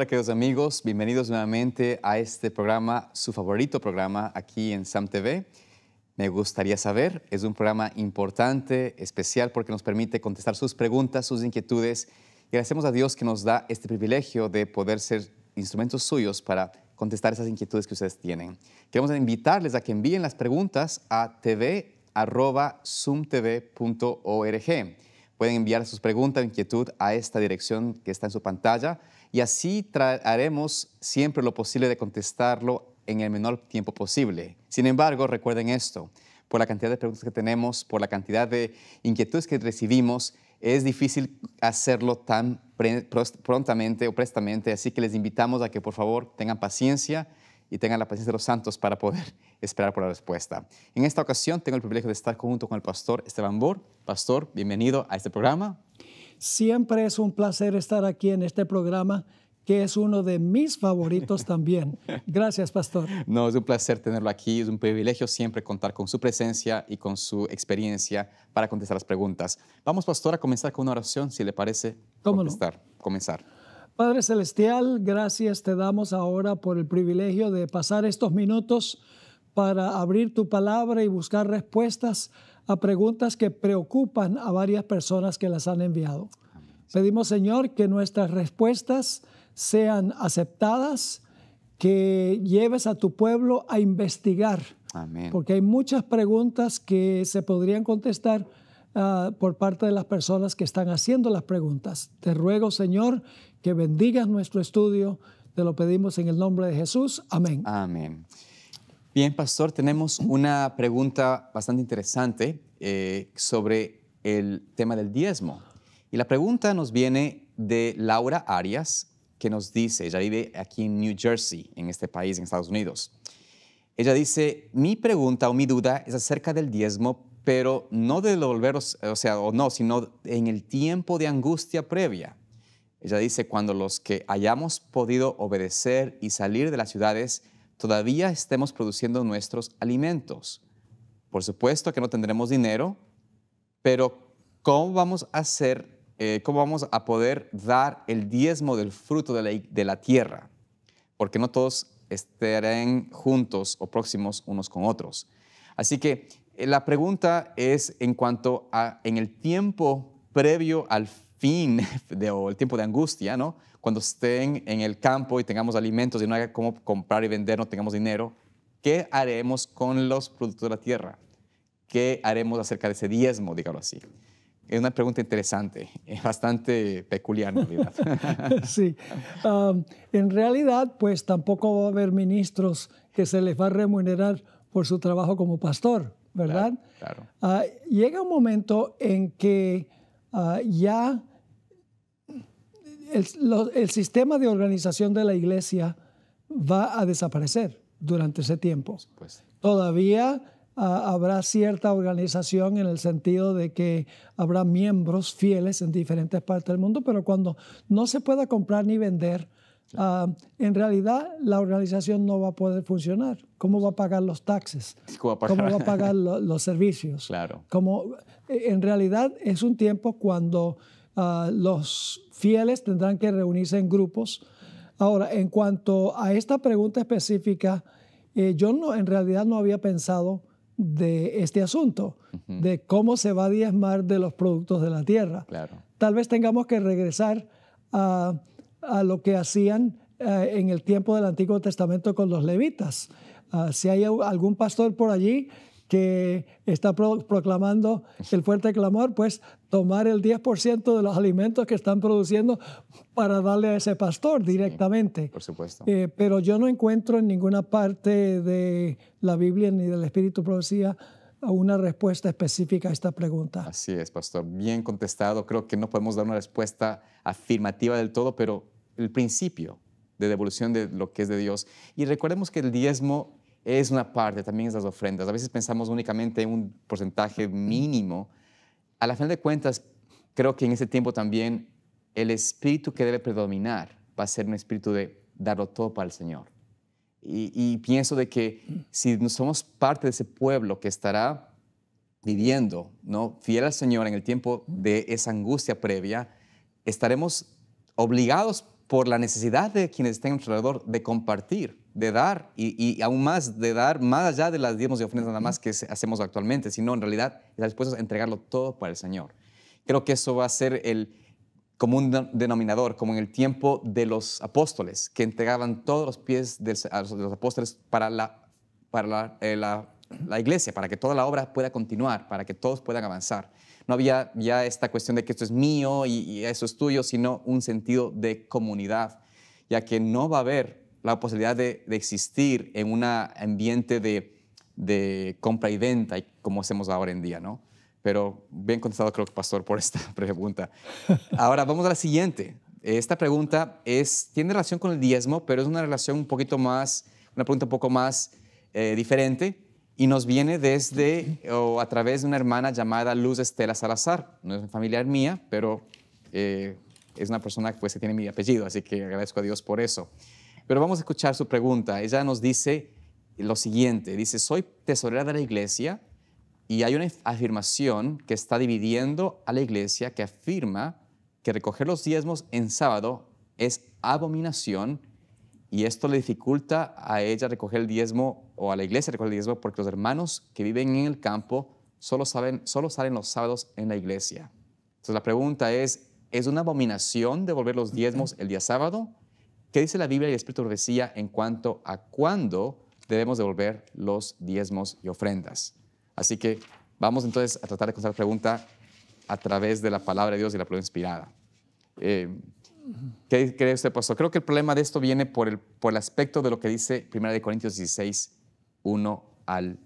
Hola queridos amigos, bienvenidos nuevamente a este programa, su favorito programa aquí en SAM TV. Me gustaría saber, es un programa importante, especial porque nos permite contestar sus preguntas, sus inquietudes y agradecemos a Dios que nos da este privilegio de poder ser instrumentos suyos para contestar esas inquietudes que ustedes tienen. Queremos invitarles a que envíen las preguntas a tv.sumtv.org. Pueden enviar sus preguntas, inquietud a esta dirección que está en su pantalla y así haremos siempre lo posible de contestarlo en el menor tiempo posible. Sin embargo, recuerden esto, por la cantidad de preguntas que tenemos, por la cantidad de inquietudes que recibimos, es difícil hacerlo tan prontamente o prestamente, así que les invitamos a que por favor tengan paciencia y tengan la paciencia de los santos para poder esperar por la respuesta. En esta ocasión tengo el privilegio de estar junto con el pastor Esteban Bor. Pastor, bienvenido a este programa. Siempre es un placer estar aquí en este programa que es uno de mis favoritos también. Gracias, pastor. No, es un placer tenerlo aquí, es un privilegio siempre contar con su presencia y con su experiencia para contestar las preguntas. Vamos, pastor, a comenzar con una oración, si le parece. ¿Cómo no? Comenzar. Padre Celestial, gracias te damos ahora por el privilegio de pasar estos minutos para abrir tu palabra y buscar respuestas a preguntas que preocupan a varias personas que las han enviado. Pedimos, Señor, que nuestras respuestas sean aceptadas, que lleves a tu pueblo a investigar, porque hay muchas preguntas que se podrían contestar ah, por parte de las personas que están haciendo las preguntas. Te ruego, Señor, que bendigas nuestro estudio. Te lo pedimos en el nombre de Jesús. Amén. Amén. Bien, pastor, tenemos una pregunta bastante interesante eh, sobre el tema del diezmo. Y la pregunta nos viene de Laura Arias, que nos dice, ella vive aquí en New Jersey, en este país, en Estados Unidos. Ella dice, mi pregunta o mi duda es acerca del diezmo, pero no de devolveros, o sea, o no, sino en el tiempo de angustia previa. Ella dice, cuando los que hayamos podido obedecer y salir de las ciudades, todavía estemos produciendo nuestros alimentos. Por supuesto que no tendremos dinero, pero ¿cómo vamos a hacer, eh, cómo vamos a poder dar el diezmo del fruto de la, de la tierra? Porque no todos estarán juntos o próximos unos con otros. Así que eh, la pregunta es en cuanto a en el tiempo previo al fin de, o el tiempo de angustia, ¿no? Cuando estén en el campo y tengamos alimentos y no haya cómo comprar y vender, no tengamos dinero, ¿qué haremos con los productos de la tierra? ¿Qué haremos acerca de ese diezmo, digámoslo así? Es una pregunta interesante, bastante peculiar en realidad. sí, en realidad pues tampoco va a haber ministros que se les va a remunerar por su trabajo como pastor, ¿verdad? Claro. Ah, llega un momento en que ah, ya el, sistema de organización de la iglesia va a desaparecer durante ese tiempo. Todavía ah, habrá cierta organización en el sentido de que habrá miembros fieles en diferentes partes del mundo, pero cuando no se pueda comprar ni vender, ah, en realidad la organización no va a poder funcionar. ¿Cómo va a pagar los taxes? ¿Cómo va a pagar, los servicios? Claro. Eh, en realidad es un tiempo cuando Ah, los fieles tendrán que reunirse en grupos. Ahora, en cuanto a esta pregunta específica, eh, yo no, en realidad no había pensado de este asunto, de cómo se va a diezmar de los productos de la tierra. Claro. Tal vez tengamos que regresar a, lo que hacían eh, en el tiempo del Antiguo Testamento con los levitas. Ah, si hay algún pastor por allí, que está proclamando el fuerte clamor, pues tomar el 10% de los alimentos que están produciendo para darle a ese pastor directamente. por supuesto. Eh, pero yo no encuentro en ninguna parte de la Biblia ni del Espíritu Profecía una respuesta específica a esta pregunta. Así es, pastor. Bien contestado. Creo que no podemos dar una respuesta afirmativa del todo, pero el principio de devolución de lo que es de Dios. Y recordemos que el diezmo es una parte, también es las ofrendas. A veces pensamos únicamente en un porcentaje mínimo. A la final de cuentas, creo que en ese tiempo también el espíritu que debe predominar va a ser un espíritu de darlo todo para el Señor. Y, pienso de que si somos parte de ese pueblo que estará viviendo, ¿no? fiel al Señor en el tiempo de esa angustia previa, estaremos obligados por la necesidad de quienes estén en nuestro alrededor de compartir, de dar y, aún más de dar, más allá de las diezmos y ofrendas nada más que hacemos actualmente, sino en realidad estar dispuestos a entregarlo todo para el Señor. Creo que eso va a ser el un denominador, como en el tiempo de los apóstoles, que entregaban todos los pies de los apóstoles para eh, la iglesia, para que toda la obra pueda continuar, para que todos puedan avanzar. No había ya esta cuestión de que esto es mío y, eso es tuyo, sino un sentido de comunidad, ya que no va a haber la posibilidad de, existir en un ambiente de, compra y venta como hacemos ahora en día, ¿no? Pero bien contestado creo que Pastor por esta pregunta. Ahora vamos a la siguiente. Esta pregunta es, tiene relación con el diezmo, pero es una relación un poquito más, una pregunta un poco más eh, diferente y nos viene desde o a través de una hermana llamada Luz Estela Salazar. No es familiar mía, pero eh, es una persona pues, que tiene mi apellido, así que agradezco a Dios por eso. Pero vamos a escuchar su pregunta. Ella nos dice lo siguiente. Dice, soy tesorera de la iglesia y hay una afirmación que está dividiendo a la iglesia que afirma que recoger los diezmos en sábado es abominación y esto le dificulta a ella recoger el diezmo o a la iglesia recoger el diezmo porque los hermanos que viven en el campo solo, saben, solo salen los sábados en la iglesia. Entonces la pregunta es, ¿es una abominación devolver los diezmos el día sábado? ¿Qué dice la Biblia y el Espíritu de en cuanto a cuándo debemos devolver los diezmos y ofrendas? Así que vamos entonces a tratar de contestar la pregunta a través de la palabra de Dios y la palabra inspirada. Eh, ¿Qué cree usted, pastor? Creo que el problema de esto viene por el, aspecto de lo que dice 1 Corintios 16, 1 al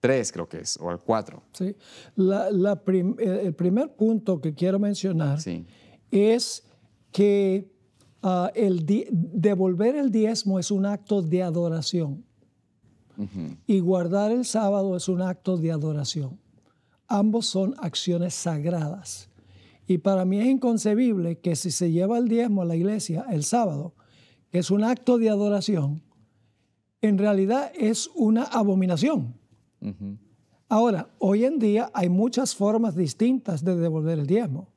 3, creo que es, o al 4. Sí. Eh, el primer punto que quiero mencionar es que ah, el devolver el diezmo es un acto de adoración. Y guardar el sábado es un acto de adoración. Ambos son acciones sagradas. Y para mí es inconcebible que si se lleva el diezmo a la iglesia el sábado, que es un acto de adoración, en realidad es una abominación. Ahora, hoy en día hay muchas formas distintas de devolver el diezmo.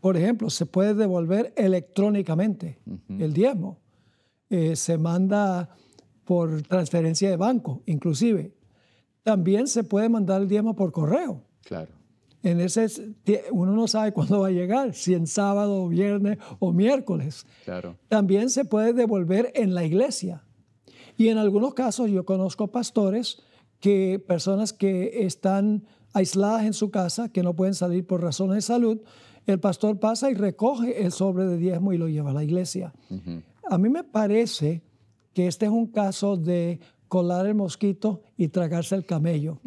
Por ejemplo, se puede devolver electrónicamente el diezmo. Eh, se manda por transferencia de banco, inclusive. También se puede mandar el diezmo por correo. Claro en ese, uno no sabe cuándo va a llegar, si en sábado, viernes o miércoles. Claro. También se puede devolver en la iglesia. Y en algunos casos yo conozco pastores que personas que están aisladas en su casa, que no pueden salir por razones de salud, el pastor pasa y recoge el sobre de diezmo y lo lleva a la iglesia. A mí me parece que este es un caso de colar el mosquito y tragarse el camello.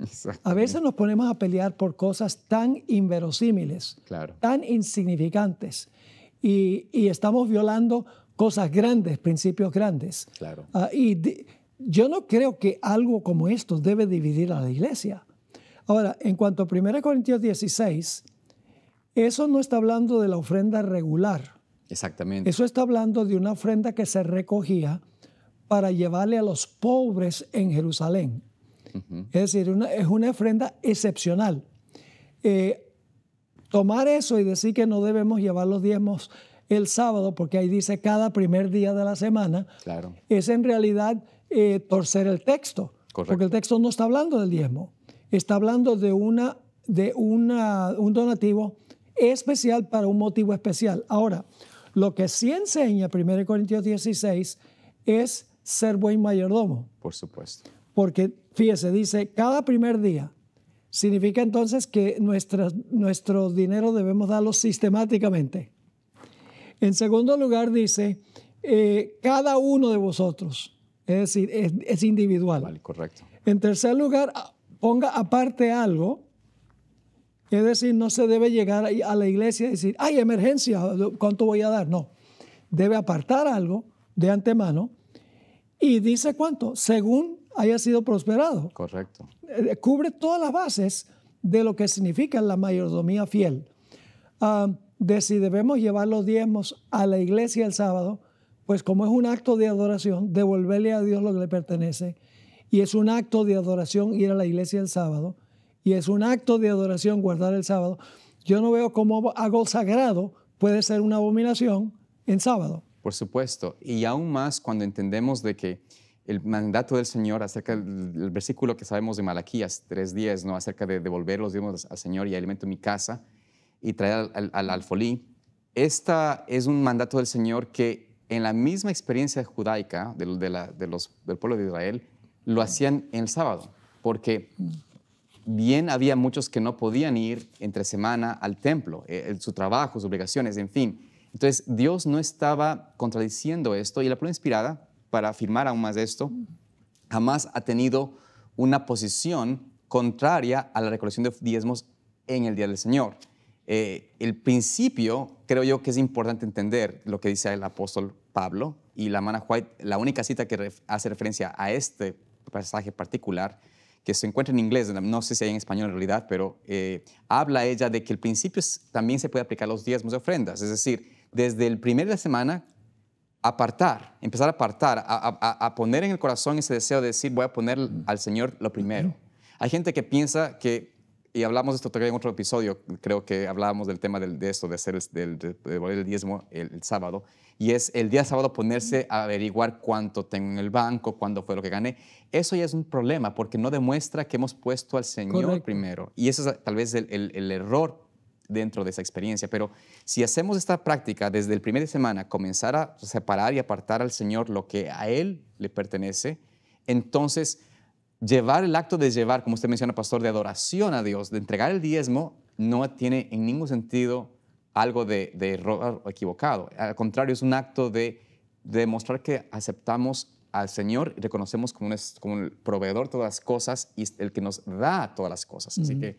A veces nos ponemos a pelear por cosas tan inverosímiles, tan insignificantes, y, estamos violando cosas grandes, principios grandes. Claro. Ah, y yo no creo que algo como esto debe dividir a la iglesia. Ahora, en cuanto a 1 Corintios 16, eso no está hablando de la ofrenda regular. Exactamente. Eso está hablando de una ofrenda que se recogía para llevarle a los pobres en Jerusalén. Es decir, una, es una ofrenda excepcional. Eh, tomar eso y decir que no debemos llevar los diezmos el sábado, porque ahí dice cada primer día de la semana, claro. es en realidad eh, torcer el texto, porque el texto no está hablando del diezmo, está hablando de, una, de una, un donativo especial para un motivo especial. Ahora, lo que sí enseña 1 Corintios 16 es ser buen mayordomo. Por supuesto. Porque, fíjese, dice, cada primer día. Significa entonces que nuestra, nuestro dinero debemos darlo sistemáticamente. En segundo lugar, dice, eh, cada uno de vosotros. Es decir, es, individual. Vale, correcto. En tercer lugar, ponga aparte algo. Es decir, no se debe llegar a la iglesia y decir, ay, emergencia, ¿cuánto voy a dar? No. Debe apartar algo de antemano y dice cuánto, según haya sido prosperado. Correcto. Eh, cubre todas las bases de lo que significa la mayordomía fiel. Ah, de si debemos llevar los diezmos a la iglesia el sábado, pues como es un acto de adoración, devolverle a Dios lo que le pertenece, y es un acto de adoración ir a la iglesia el sábado, y es un acto de adoración guardar el sábado, yo no veo cómo algo sagrado puede ser una abominación en sábado por supuesto. Y aún más cuando entendemos de que el mandato del Señor acerca del versículo que sabemos de Malaquías 3.10, ¿no? acerca de devolver los al Señor y alimento mi casa y traer al, alfolí, Esta es un mandato del Señor que en la misma experiencia judaica de, los, del pueblo de Israel lo hacían en el sábado, porque bien había muchos que no podían ir entre semana al templo, eh, eh, su trabajo, sus obligaciones, en fin. Entonces, Dios no estaba contradiciendo esto y la prueba inspirada, para afirmar aún más esto, mm. jamás ha tenido una posición contraria a la recolección de diezmos en el Día del Señor. Eh, el principio, creo yo que es importante entender lo que dice el apóstol Pablo y la Mana White, la única cita que hace referencia a este pasaje particular, que se encuentra en inglés, no sé si hay en español en realidad, pero eh, habla ella de que el principio también se puede aplicar a los diezmos de ofrendas, es decir, desde el primer de la semana apartar, empezar a apartar, a, poner en el corazón ese deseo de decir, voy a poner al Señor lo primero. Hay gente que piensa que, y hablamos de esto todavía en otro episodio, creo que hablábamos del tema del, de esto, de hacer el, diezmo el, sábado, y es el día sábado ponerse a averiguar cuánto tengo en el banco, cuándo fue lo que gané. Eso ya es un problema porque no demuestra que hemos puesto al Señor primero. Y eso es tal vez el error dentro de esa experiencia. Pero si hacemos esta práctica desde el primer de semana, comenzar a separar y apartar al Señor lo que a Él le pertenece, entonces llevar el acto de llevar, como usted menciona, pastor, de adoración a Dios, de entregar el diezmo, no tiene en ningún sentido algo de, error o equivocado. Al contrario, es un acto de demostrar que aceptamos al Señor y reconocemos como, como el proveedor de todas las cosas y el que nos da todas las cosas. Así que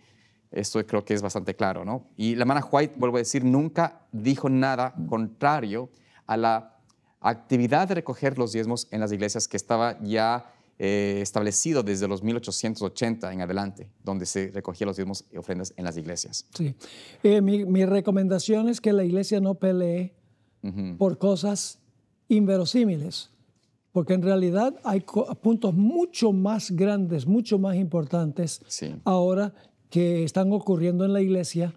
esto creo que es bastante claro, ¿no? Y la hermana White, vuelvo a decir, nunca dijo nada contrario a la actividad de recoger los diezmos en las iglesias que estaba ya eh, establecido desde los 1880 en adelante, donde se recogían los diezmos y ofrendas en las iglesias. Sí. Eh, mi, recomendación es que la iglesia no pelee por cosas inverosímiles, porque en realidad hay puntos mucho más grandes, mucho más importantes sí. ahora que están ocurriendo en la iglesia,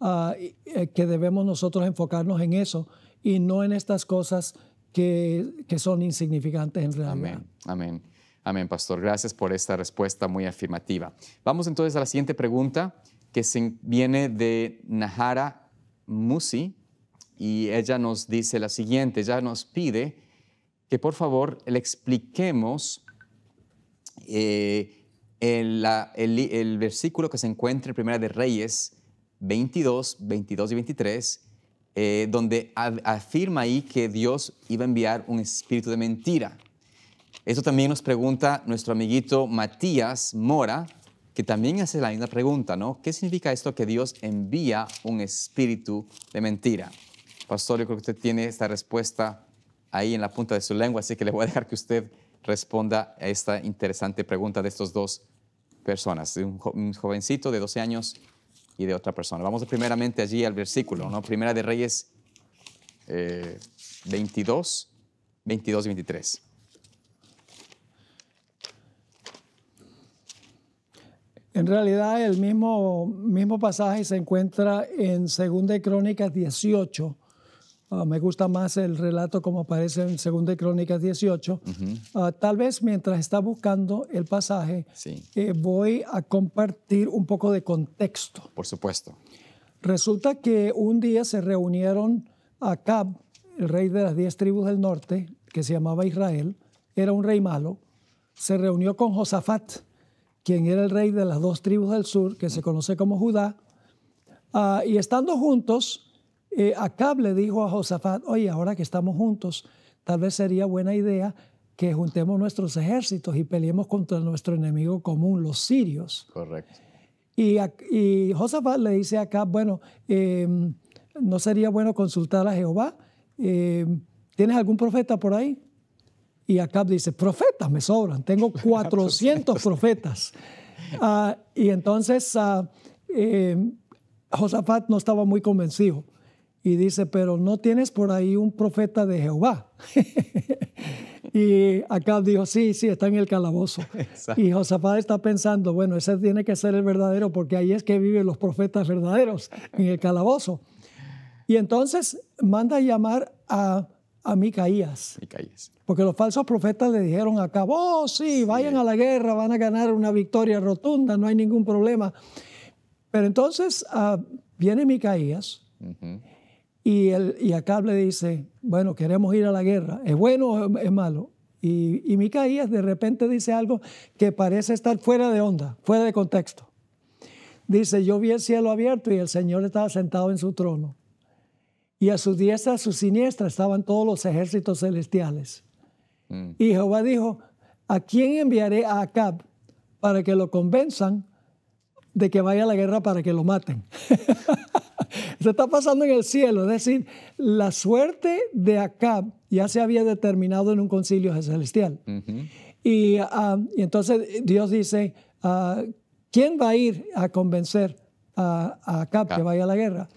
ah, eh, que debemos nosotros enfocarnos en eso y no en estas cosas que, son insignificantes en realidad. Amén, amén. Amén, pastor. Gracias por esta respuesta muy afirmativa. Vamos entonces a la siguiente pregunta que viene de Nahara Musi y ella nos dice la siguiente, ella nos pide que por favor le expliquemos eh, el, versículo que se encuentra en Primera de Reyes 22, 22 y 23, eh, donde afirma ahí que Dios iba a enviar un espíritu de mentira. Esto también nos pregunta nuestro amiguito Matías Mora, que también hace la misma pregunta, ¿no? ¿Qué significa esto que Dios envía un espíritu de mentira? Pastor, yo creo que usted tiene esta respuesta ahí en la punta de su lengua, así que le voy a dejar que usted responda a esta interesante pregunta de estas dos personas, de un, jovencito de 12 años y de otra persona. Vamos primeramente allí al versículo, ¿no? Primera de Reyes eh, 22, 22 y 23. En realidad el mismo, mismo pasaje se encuentra en 2 Crónicas 18, Ah, me gusta más el relato como aparece en Segunda Crónicas 18. Ah, tal vez mientras está buscando el pasaje, eh, voy a compartir un poco de contexto. Por supuesto. Resulta que un día se reunieron a Acab, el rey de las diez tribus del norte, que se llamaba Israel, era un rey malo, se reunió con Josafat, quien era el rey de las dos tribus del sur, que se conoce como Judá, ah, y estando juntos, eh, Acab le dijo a Josafat, oye, ahora que estamos juntos, tal vez sería buena idea que juntemos nuestros ejércitos y peleemos contra nuestro enemigo común, los sirios. Correcto. Y, Josafat le dice a Acab, bueno, em, no sería bueno consultar a Jehová. Em, ¿Tienes algún profeta por ahí? Y Acab dice, profetas me sobran, tengo 400 profetas. Ah, y entonces ah, em, Josafat no estaba muy convencido y dice, pero no tienes por ahí un profeta de Jehová. y Acab dijo, sí, sí, está en el calabozo. Y Josafat está pensando, bueno, ese tiene que ser el verdadero porque ahí es que viven los profetas verdaderos, en el calabozo. Y entonces manda a llamar a, Micaías. Micaías. Porque los falsos profetas le dijeron a Acab, oh, sí, vayan a la guerra, van a ganar una victoria rotunda, no hay ningún problema. Pero entonces ah, viene Micaías. Y, el, y Acab le dice, bueno, queremos ir a la guerra, ¿es bueno o es malo? Y, Micaías de repente dice algo que parece estar fuera de onda, fuera de contexto. Dice, yo vi el cielo abierto y el Señor estaba sentado en su trono. Y a su diestra, a su siniestra estaban todos los ejércitos celestiales. Mm. Y Jehová dijo, ¿a quién enviaré a Acab para que lo convenzan de que vaya a la guerra para que lo maten? Se está pasando en el cielo. Es decir, la suerte de Acab ya se había determinado en un concilio celestial. Ah, y, entonces Dios dice, ah, ¿quién va a ir a convencer a, a Acab que vaya a la guerra?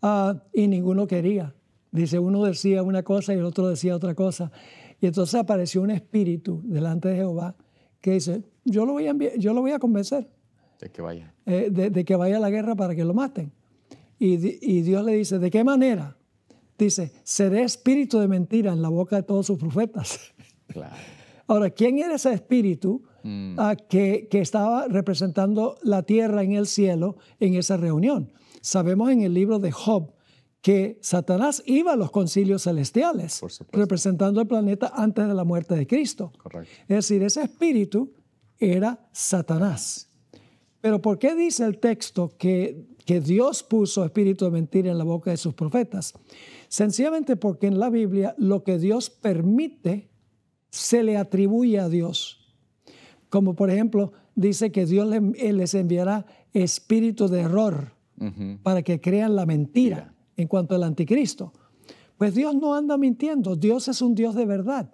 Ah, y ninguno quería. Dice, uno decía una cosa y el otro decía otra cosa. Y entonces apareció un espíritu delante de Jehová que dice, yo lo voy a, yo lo voy a convencer. De que vaya. Eh, de, que vaya a la guerra para que lo maten. Y, Dios le dice, ¿de qué manera? Dice, seré espíritu de mentira en la boca de todos sus profetas. Claro. Ahora, ¿quién era ese espíritu mm. ah, que, que, estaba representando la tierra en el cielo en esa reunión? Sabemos en el libro de Job que Satanás iba a los concilios celestiales, representando el planeta antes de la muerte de Cristo. Correcto. Es decir, ese espíritu era Satanás. Pero ¿por qué dice el texto que que Dios puso espíritu de mentira en la boca de sus profetas. Sencillamente porque en la Biblia lo que Dios permite se le atribuye a Dios. Como por ejemplo dice que Dios eh, les enviará espíritu de error para que crean la mentira en cuanto al anticristo. Pues Dios no anda mintiendo, Dios es un Dios de verdad.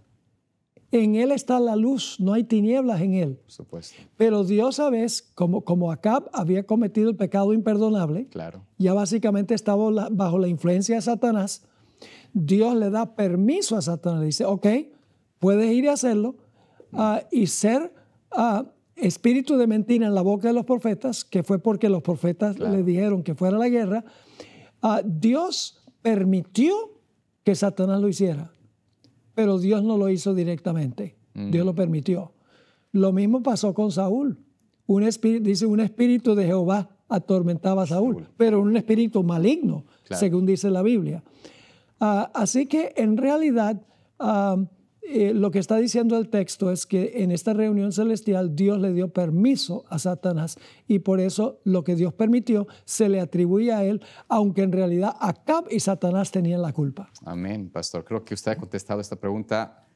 En Él está la luz, no hay tinieblas en Él. supuesto. Pero Dios a veces, como, como Acab había cometido el pecado imperdonable, claro. ya básicamente estaba bajo la influencia de Satanás, Dios le da permiso a Satanás, le dice, ok, puedes ir y hacerlo ah, y ser ah, espíritu de mentira en la boca de los profetas, que fue porque los profetas le dijeron que fuera la guerra. Ah, Dios permitió que Satanás lo hiciera pero Dios no lo hizo directamente. Dios lo mm. permitió. Lo mismo pasó con Saúl. Un espíritu, dice, un espíritu de Jehová atormentaba a Saúl, pero un espíritu maligno, según dice la Biblia. Ah, así que en realidad ah, eh, lo que está diciendo el texto es que en esta reunión celestial Dios le dio permiso a Satanás y por eso lo que Dios permitió se le atribuía a él, aunque en realidad Acab y Satanás tenían la culpa. Amén, pastor. Creo que usted ha contestado esta pregunta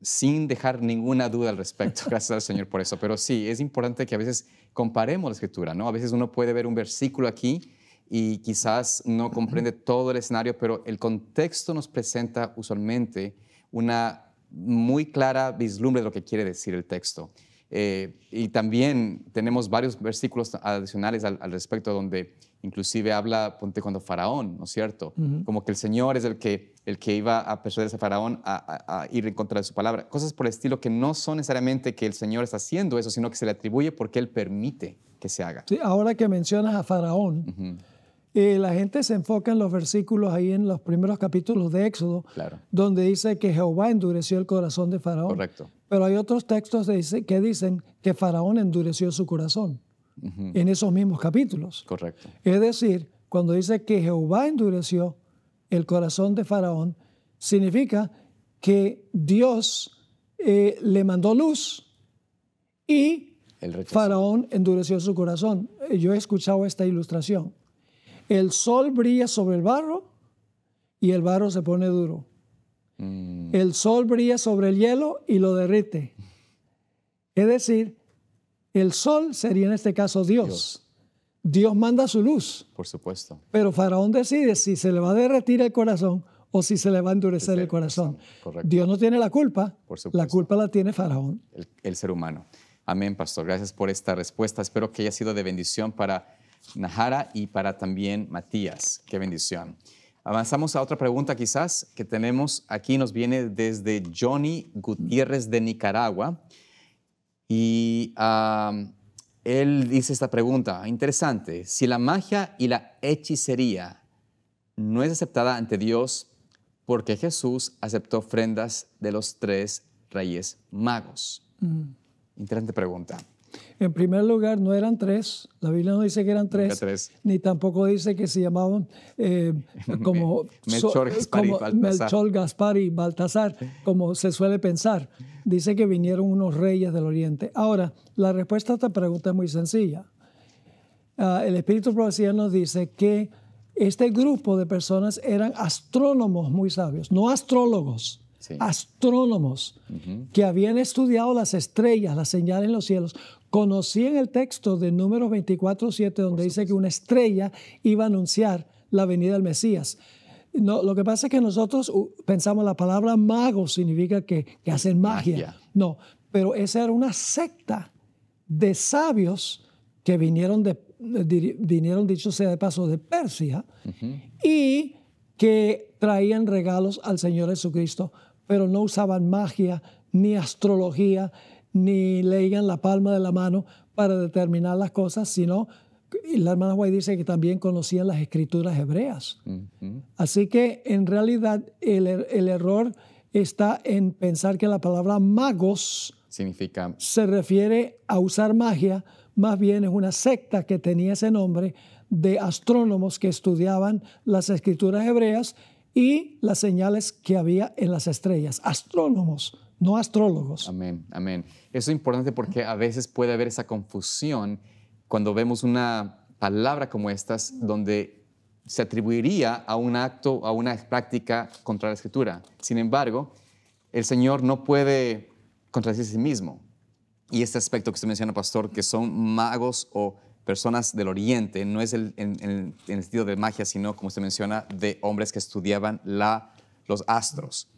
sin dejar ninguna duda al respecto. Gracias al Señor por eso. Pero sí, es importante que a veces comparemos la escritura, ¿no? A veces uno puede ver un versículo aquí y quizás no comprende todo el escenario, pero el contexto nos presenta usualmente una muy clara vislumbre de lo que quiere decir el texto. Eh, y también tenemos varios versículos adicionales al, respecto donde inclusive habla, ponte cuando Faraón, ¿no es cierto? Como que el Señor es el que, el que iba a persuadir a Faraón a, ir en contra de su palabra. Cosas por el estilo que no son necesariamente que el Señor está haciendo eso, sino que se le atribuye porque Él permite que se haga. Sí, ahora que mencionas a Faraón, la gente se enfoca en los versículos ahí en los primeros capítulos de Éxodo, donde dice que Jehová endureció el corazón de Faraón. Correcto. Pero hay otros textos que, dicen que Faraón endureció su corazón en esos mismos capítulos. Correcto. Es decir, cuando dice que Jehová endureció el corazón de Faraón, significa que Dios eh, le mandó luz y el Faraón endureció su corazón. Yo he escuchado esta ilustración el sol brilla sobre el barro y el barro se pone duro. Mm. El sol brilla sobre el hielo y lo derrite. Es decir, el sol sería en este caso Dios. Dios. manda su luz. Por supuesto. Pero Faraón decide si se le va a derretir el corazón o si se le va a endurecer el corazón. Correcto. Dios no tiene la culpa. Por la culpa la tiene Faraón. el, ser humano. Amén, pastor. Gracias por esta respuesta. Espero que haya sido de bendición para Nahara y para también Matías. Qué bendición. Avanzamos a otra pregunta quizás que tenemos aquí, nos viene desde Johnny Gutiérrez de Nicaragua. Y él dice esta pregunta, interesante, si la magia y la hechicería no es aceptada ante Dios, ¿por qué Jesús aceptó ofrendas de los tres reyes magos? Mm. Interesante pregunta. En primer lugar, no eran tres, la Biblia no dice que eran tres, ni tampoco dice que se llamaban eh, como, Melchor, Gaspar y Baltasar, como se suele pensar. Dice que vinieron unos reyes del Oriente. Ahora, la respuesta a esta pregunta es muy sencilla. Ah, el Espíritu Profecía nos dice que este grupo de personas eran astrónomos muy sabios, no astrólogos. astrónomos que habían estudiado las estrellas, las señales en los cielos, Conocí en el texto de Números 24, 7, donde dice que una estrella iba a anunciar la venida del Mesías. lo que pasa es que nosotros pensamos la palabra mago significa que, hacen magia. No, pero esa era una secta de sabios que vinieron, de, eh, vinieron dicho sea de paso, de Persia y que traían regalos al Señor Jesucristo, pero no usaban magia ni astrología ni leigan la palma de la mano para determinar las cosas, sino la hermana White dice que también conocían las escrituras hebreas. Así que en realidad er-, el, error está en pensar que la palabra magos significa se refiere a usar magia, más bien es una secta que tenía ese nombre de astrónomos que estudiaban las escrituras hebreas y las señales que había en las estrellas, astrónomos no astrólogos. Amén, amén. Eso es importante porque a veces puede haber esa confusión cuando vemos una palabra como estas donde se atribuiría a un acto, a una práctica contra la escritura. Sin embargo, el Señor no puede contradecirse a sí mismo. Y este aspecto que usted menciona, pastor, que son magos o personas del Oriente, no es el, en, el sentido de magia, sino, como usted menciona, de hombres que estudiaban la, los astros.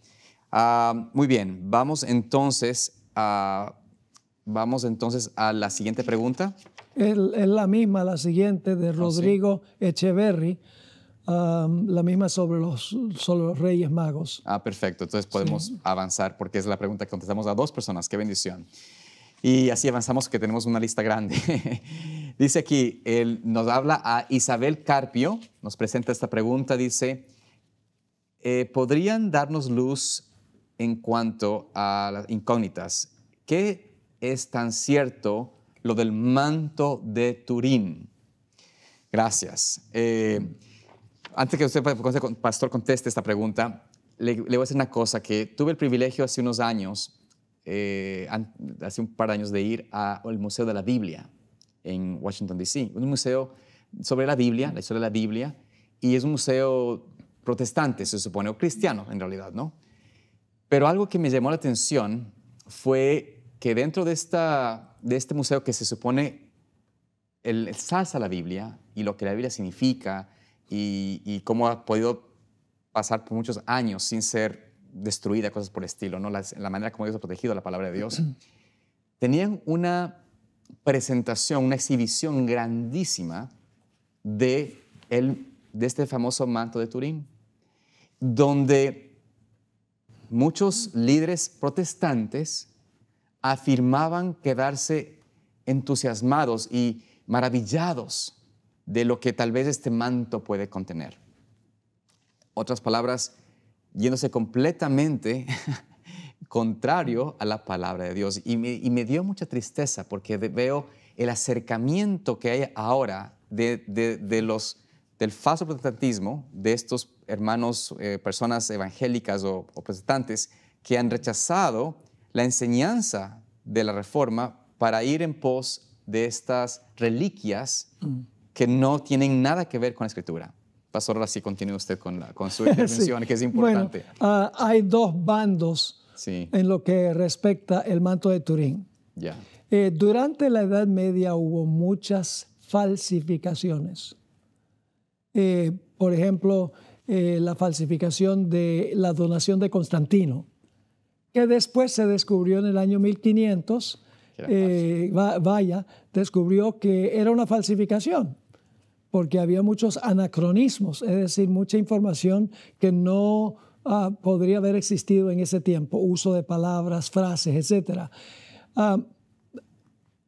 Ah, muy bien, vamos entonces a, vamos entonces a la siguiente pregunta. Es la misma, la siguiente de ah, Rodrigo Echeverry. la misma sobre los, sobre los Reyes Magos. Ah, perfecto. Entonces podemos avanzar porque es la pregunta que contestamos a dos personas. Qué bendición. Y así avanzamos que tenemos una lista grande. dice aquí, él nos habla a Isabel Carpio, nos presenta esta pregunta, dice, eh, ¿podrían darnos luz en cuanto a las incógnitas. ¿Qué es tan cierto lo del manto de Turín? Gracias. Eh, antes que usted, pastor, conteste esta pregunta, le, voy a decir una cosa, que tuve el privilegio hace unos años, eh, hace un par de años, de ir al Museo de la Biblia en Washington, D.C. Un museo sobre la Biblia, la historia de la Biblia, y es un museo protestante, se supone, o cristiano en realidad, ¿no? Pero algo que me llamó la atención fue que dentro de, esta, de este museo que se supone el, salsa la Biblia y lo que la Biblia significa y, cómo ha podido pasar por muchos años sin ser destruida, cosas por el estilo, ¿no? la, manera como Dios ha protegido la palabra de Dios, tenían una presentación, una exhibición grandísima de, el, de este famoso manto de Turín, donde muchos líderes protestantes afirmaban quedarse entusiasmados y maravillados de lo que tal vez este manto puede contener. Otras palabras, yéndose completamente contrario a la palabra de Dios. Y me, dio mucha tristeza porque veo el acercamiento que hay ahora de los del falso protestantismo de estos hermanos, eh, personas evangélicas o, protestantes que han rechazado la enseñanza de la reforma para ir en pos de estas reliquias mm. que no tienen nada que ver con la escritura. Pastor, ahora sí continúe usted con, la, con su intervención, que es importante. Bueno, ah, hay dos bandos en lo que respecta el manto de Turín. Ya. Eh, durante la Edad Media hubo muchas falsificaciones. Eh, por ejemplo, eh, la falsificación de la donación de Constantino, que después se descubrió en el año 1500, eh, vaya, descubrió que era una falsificación, porque había muchos anacronismos, es decir, mucha información que no ah, podría haber existido en ese tiempo, uso de palabras, frases, etc. Ah,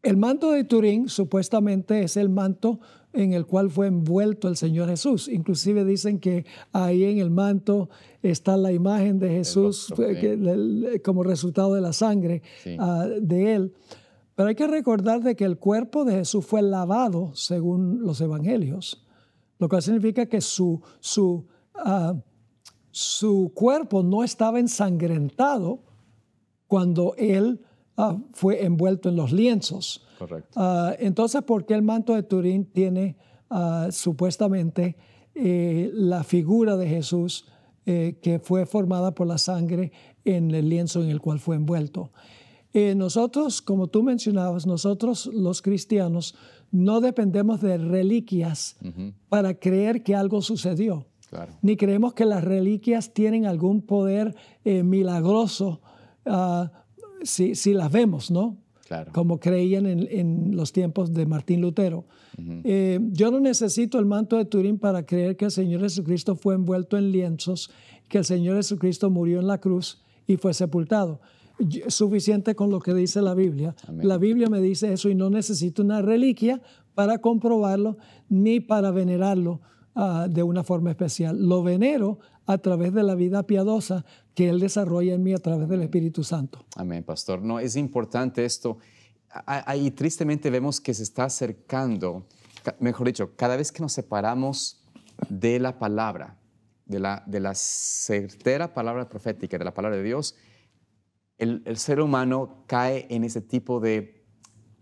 el manto de Turín supuestamente es el manto en el cual fue envuelto el Señor Jesús. Inclusive dicen que ahí en el manto está la imagen de Jesús como resultado de la sangre ah, de él. Pero hay que recordar de que el cuerpo de Jesús fue lavado según los evangelios, lo cual significa que su, su, ah, su cuerpo no estaba ensangrentado cuando él ah, fue envuelto en los lienzos. Correcto. Ah, entonces, ¿por qué el manto de Turín tiene ah, supuestamente eh, la figura de Jesús eh, que fue formada por la sangre en el lienzo en el cual fue envuelto? Eh, nosotros, como tú mencionabas, nosotros los cristianos no dependemos de reliquias para creer que algo sucedió. Ni creemos que las reliquias tienen algún poder milagroso ah, si las vemos, ¿no? como creían en, los tiempos de Martín Lutero. Eh, yo no necesito el manto de Turín para creer que el Señor Jesucristo fue envuelto en lienzos, que el Señor Jesucristo murió en la cruz y fue sepultado. suficiente con lo que dice la Biblia. La Biblia me dice eso y no necesito una reliquia para comprobarlo ni para venerarlo ah, de una forma especial. Lo venero a través de la vida piadosa que Él desarrolla en mí a través del Espíritu Santo. Amén, pastor. No, es importante esto. Ahí tristemente vemos que se está acercando, mejor dicho, cada vez que nos separamos de la palabra, de la, de la certera palabra profética, de la palabra de Dios, el, el ser humano cae en ese tipo de,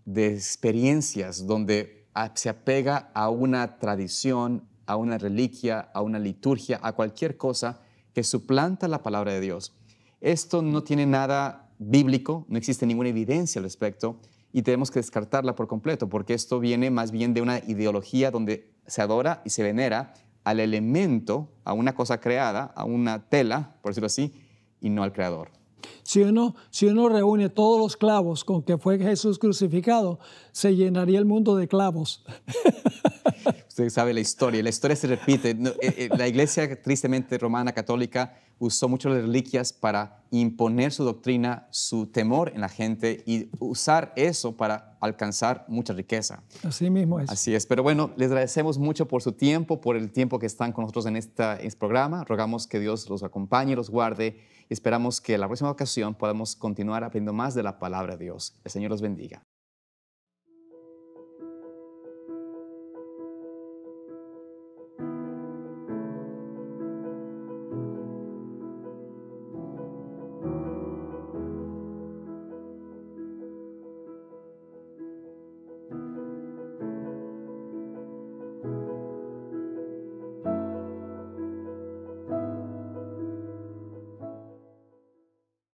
de experiencias donde ah, se apega a una tradición, a una reliquia, a una liturgia, a cualquier cosa que suplanta la palabra de Dios. Esto no tiene nada bíblico, no existe ninguna evidencia al respecto y tenemos que descartarla por completo, porque esto viene más bien de una ideología donde se adora y se venera al elemento, a una cosa creada, a una tela, por decirlo así, y no al creador. Si uno, si uno reúne todos los clavos con que fue Jesús crucificado, se llenaría el mundo de clavos. Usted sabe la historia, la historia se repite. Eh, eh, la iglesia tristemente romana católica usó mucho las reliquias para imponer su doctrina, su temor en la gente y usar eso para alcanzar mucha riqueza. Así mismo es. Así es. Pero bueno, les agradecemos mucho por su tiempo, por el tiempo que están con nosotros en este programa. Rogamos que Dios los acompañe, los guarde. Esperamos que la próxima ocasión podamos continuar aprendiendo más de la palabra de Dios. El Señor los bendiga.